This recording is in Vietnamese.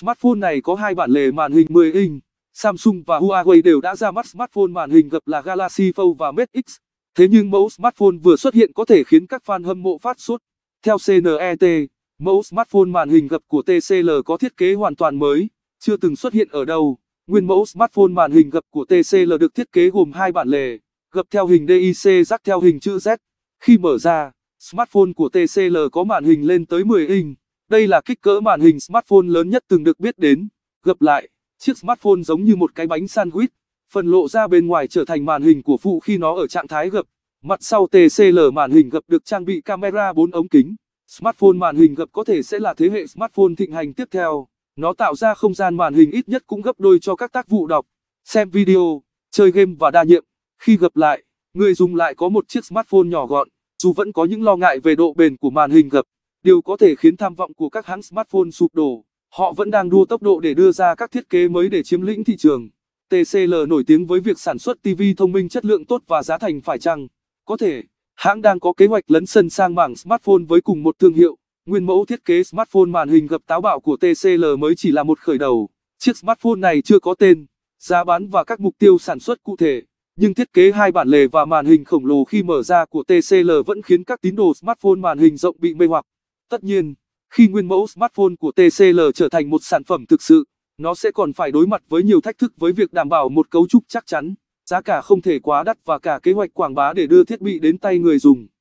Smartphone này có hai bản lề màn hình 10 inch. Samsung và Huawei đều đã ra mắt smartphone màn hình gập là Galaxy Fold và Mate X. Thế nhưng mẫu smartphone vừa xuất hiện có thể khiến các fan hâm mộ phát sốt. Theo CNET, mẫu smartphone màn hình gập của TCL có thiết kế hoàn toàn mới, chưa từng xuất hiện ở đâu. Nguyên mẫu smartphone màn hình gập của TCL được thiết kế gồm hai bản lề, gập theo hình DIC rắc theo hình chữ Z. Khi mở ra, smartphone của TCL có màn hình lên tới 10 inch. Đây là kích cỡ màn hình smartphone lớn nhất từng được biết đến. Gập lại, chiếc smartphone giống như một cái bánh sandwich, phần lộ ra bên ngoài trở thành màn hình của phụ khi nó ở trạng thái gập. Mặt sau TCL màn hình gập được trang bị camera 4 ống kính. Smartphone màn hình gập có thể sẽ là thế hệ smartphone thịnh hành tiếp theo. Nó tạo ra không gian màn hình ít nhất cũng gấp đôi cho các tác vụ đọc, xem video, chơi game và đa nhiệm. Khi gập lại, người dùng lại có một chiếc smartphone nhỏ gọn, dù vẫn có những lo ngại về độ bền của màn hình gập điều có thể khiến tham vọng của các hãng smartphone sụp đổ. Họ vẫn đang đua tốc độ để đưa ra các thiết kế mới để chiếm lĩnh thị trường. TCL nổi tiếng với việc sản xuất TV thông minh chất lượng tốt và giá thành phải chăng. Có thể, hãng đang có kế hoạch lấn sân sang mảng smartphone với cùng một thương hiệu. Nguyên mẫu thiết kế smartphone màn hình gập táo bạo của TCL mới chỉ là một khởi đầu. Chiếc smartphone này chưa có tên, giá bán và các mục tiêu sản xuất cụ thể. Nhưng thiết kế hai bản lề và màn hình khổng lồ khi mở ra của TCL vẫn khiến các tín đồ smartphone màn hình rộng bị mê hoặc. Tất nhiên, khi nguyên mẫu smartphone của TCL trở thành một sản phẩm thực sự, nó sẽ còn phải đối mặt với nhiều thách thức với việc đảm bảo một cấu trúc chắc chắn, giá cả không thể quá đắt và cả kế hoạch quảng bá để đưa thiết bị đến tay người dùng.